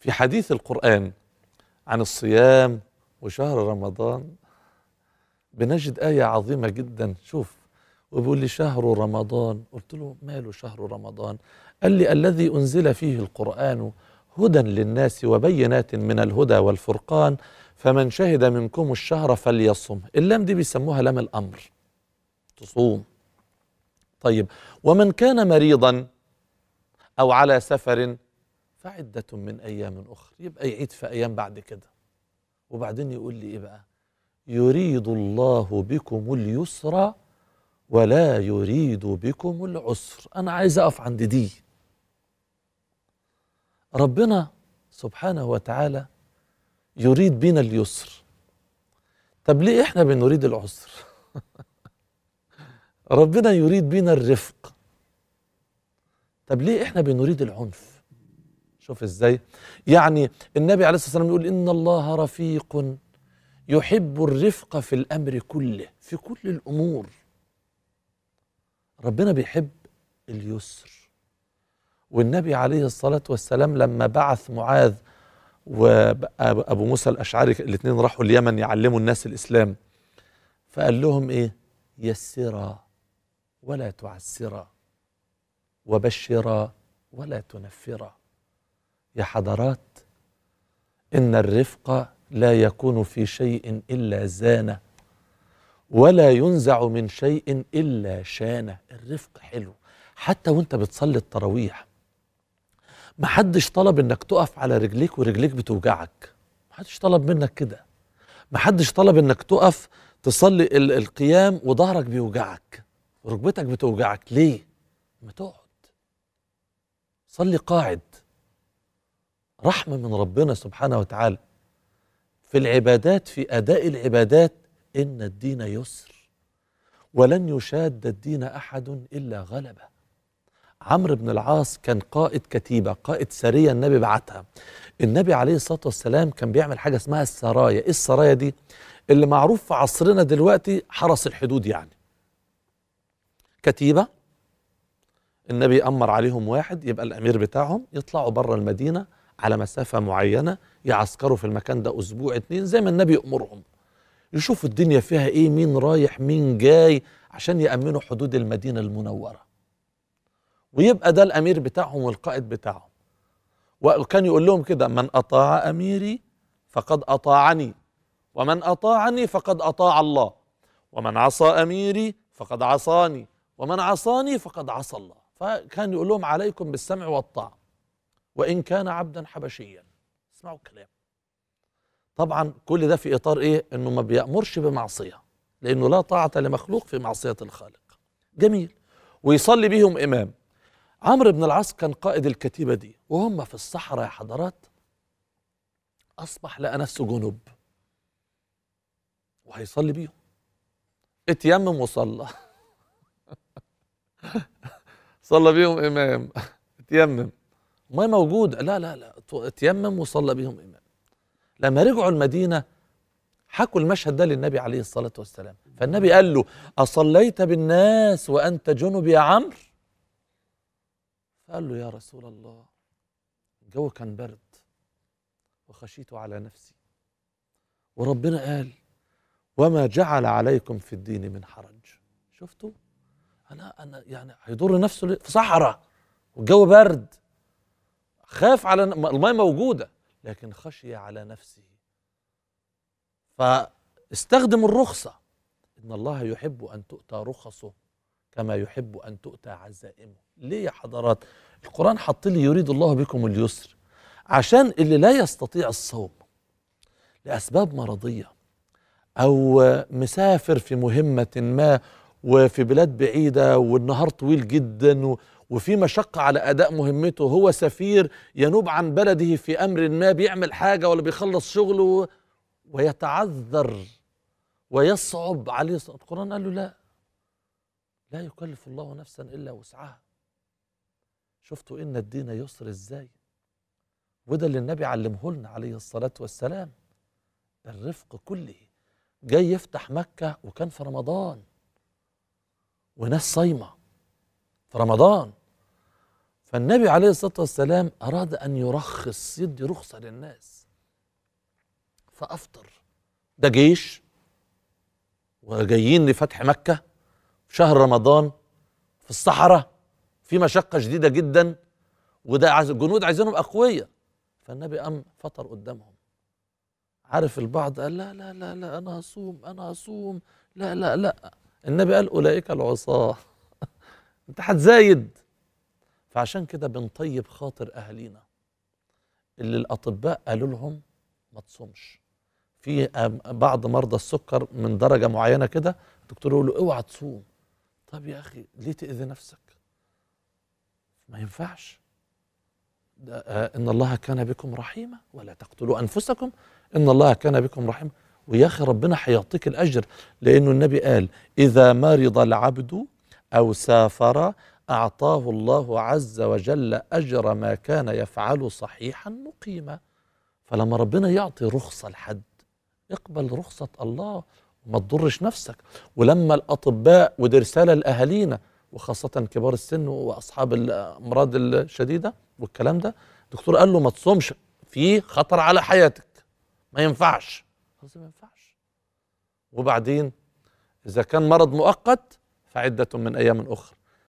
في حديث القرآن عن الصيام وشهر رمضان بنجد آية عظيمة جدا شوف وبيقول لي شهر رمضان قلت له ماله شهر رمضان قال لي الذي أنزل فيه القرآن هدى للناس وبينات من الهدى والفرقان فمن شهد منكم الشهر فليصم اللام دي بيسموها لام الأمر تصوم طيب ومن كان مريضا أو على سفر فعدة من أيام أخرى يبقى يعيد في أيام بعد كده وبعدين يقول لي إيه بقى يريد الله بكم اليسر ولا يريد بكم العسر أنا عايز أقف عند دي ربنا سبحانه وتعالى يريد بنا اليسر طب ليه احنا بنريد العسر ربنا يريد بنا الرفق طب ليه احنا بنريد العنف شوف ازاي يعني النبي عليه الصلاه والسلام يقول ان الله رفيق يحب الرفق في الامر كله في كل الامور ربنا بيحب اليسر والنبي عليه الصلاه والسلام لما بعث معاذ وابو موسى الاشعري الاثنين راحوا اليمن يعلموا الناس الاسلام فقال لهم ايه يسرا ولا تعسرا وبشرا ولا تنفرا يا حضرات إن الرفق لا يكون في شيء إلا زانه ولا ينزع من شيء إلا شانه الرفق حلو حتى وانت بتصلي التراويح محدش طلب انك تقف على رجليك ورجليك بتوجعك محدش طلب منك كده محدش طلب انك تقف تصلي القيام وظهرك بيوجعك وركبتك بتوجعك ليه ما تقعد صلي قاعد رحمة من ربنا سبحانه وتعالى في العبادات في أداء العبادات إن الدين يسر ولن يشاد الدين أحد إلا غلبه عمرو بن العاص كان قائد كتيبة قائد سرية النبي بعتها النبي عليه الصلاة والسلام كان بيعمل حاجة اسمها السرايا إيه السرايا دي اللي معروف في عصرنا دلوقتي حرس الحدود يعني كتيبة النبي أمر عليهم واحد يبقى الأمير بتاعهم يطلعوا بره المدينة على مسافة معينة يعسكروا في المكان ده أسبوع اتنين زي ما النبي يأمرهم يشوفوا الدنيا فيها إيه مين رايح مين جاي عشان يأمنوا حدود المدينة المنورة ويبقى ده الأمير بتاعهم والقائد بتاعهم وكان يقول لهم كده من أطاع أميري فقد أطاعني ومن أطاعني فقد أطاع الله ومن عصى أميري فقد عصاني ومن عصاني فقد عصى الله فكان يقول لهم عليكم بالسمع والطاعة وإن كان عبدا حبشيا اسمعوا الكلام طبعا كل ده في إطار إيه أنه ما بيأمرش بمعصية لأنه لا طاعة لمخلوق في معصية الخالق جميل ويصلي بيهم إمام عمرو بن العاص كان قائد الكتيبة دي وهم في الصحراء يا حضرات أصبح لقى نفسه جنوب وهيصلي بيهم اتيمم وصلى صلى بيهم إمام اتيمم ما موجود لا لا لا تيمم وصلى بهم امام لما رجعوا المدينه حكوا المشهد ده للنبي عليه الصلاه والسلام فالنبي قال له اصليت بالناس وانت جنب يا عمرو فقال له يا رسول الله الجو كان برد وخشيت على نفسي وربنا قال وما جعل عليكم في الدين من حرج شفتوا انا انا يعني هيضر نفسه في صحراء والجو برد خاف على الماء موجودة لكن خشي على نفسه فاستخدم الرخصة إن الله يحب أن تؤتى رخصه كما يحب أن تؤتى عزائمه ليه يا حضرات القرآن حط لي يريد الله بكم اليسر عشان اللي لا يستطيع الصوم لأسباب مرضية أو مسافر في مهمة ما وفي بلاد بعيده والنهار طويل جدا وفي مشقه على اداء مهمته هو سفير ينوب عن بلده في امر ما بيعمل حاجه ولا بيخلص شغله ويتعذر ويصعب عليه القرآن قال له لا لا يكلف الله نفسا إلا وسعها شفتوا إن الدين يسر إزاي وده اللي النبي علمه لنا عليه الصلاة والسلام الرفق كله جاي يفتح مكة وكان في رمضان وناس صايمة في رمضان فالنبي عليه الصلاة والسلام أراد أن يرخص يدي رخصة للناس فأفطر ده جيش وجايين لفتح مكة في شهر رمضان في الصحراء في مشقة شديدة جدا وده عايز الجنود عايزينهم أقوياء فالنبي قام فطر قدامهم عارف البعض قال لا لا لا لا أنا هصوم أنا هصوم لا لا لا النبي قال أولئك العصاة أنت هتزايد فعشان كده بنطيب خاطر أهالينا اللي الأطباء قالوا لهم ما تصومش في بعض مرضى السكر من درجة معينة كده الدكتور يقول له اوعى تصوم طب يا أخي ليه تأذي نفسك ما ينفعش ده آه، إن الله كان بكم رحيما ولا تقتلوا أنفسكم إن الله كان بكم رحيما ويا اخي ربنا هيعطيك الاجر لانه النبي قال اذا مرض العبد او سافر اعطاه الله عز وجل اجر ما كان يفعل صحيحا مقيما فلما ربنا يعطي رخصه لحد اقبل رخصه الله وما تضرش نفسك ولما الاطباء ودي رساله لاهالينا وخاصه كبار السن واصحاب الامراض الشديده والكلام ده الدكتور قال له ما تصومش في خطر على حياتك ما ينفعش قصدي ما ينفعش وبعدين إذا كان مرض مؤقت فعدة من أيام أخرى